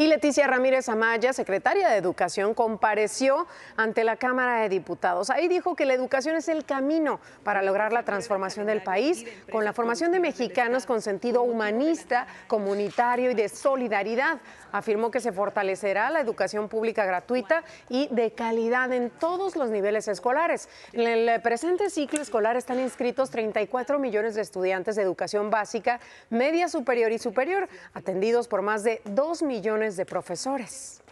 Y Leticia Ramírez Amaya, secretaria de Educación, compareció ante la Cámara de Diputados. Ahí dijo que la educación es el camino para lograr la transformación del país con la formación de mexicanos con sentido humanista, comunitario y de solidaridad. Afirmó que se fortalecerá la educación pública gratuita y de calidad en todos los niveles escolares. En el presente ciclo escolar están inscritos 34 millones de estudiantes de educación básica, media superior y superior, atendidos por más de 2 millones de profesores.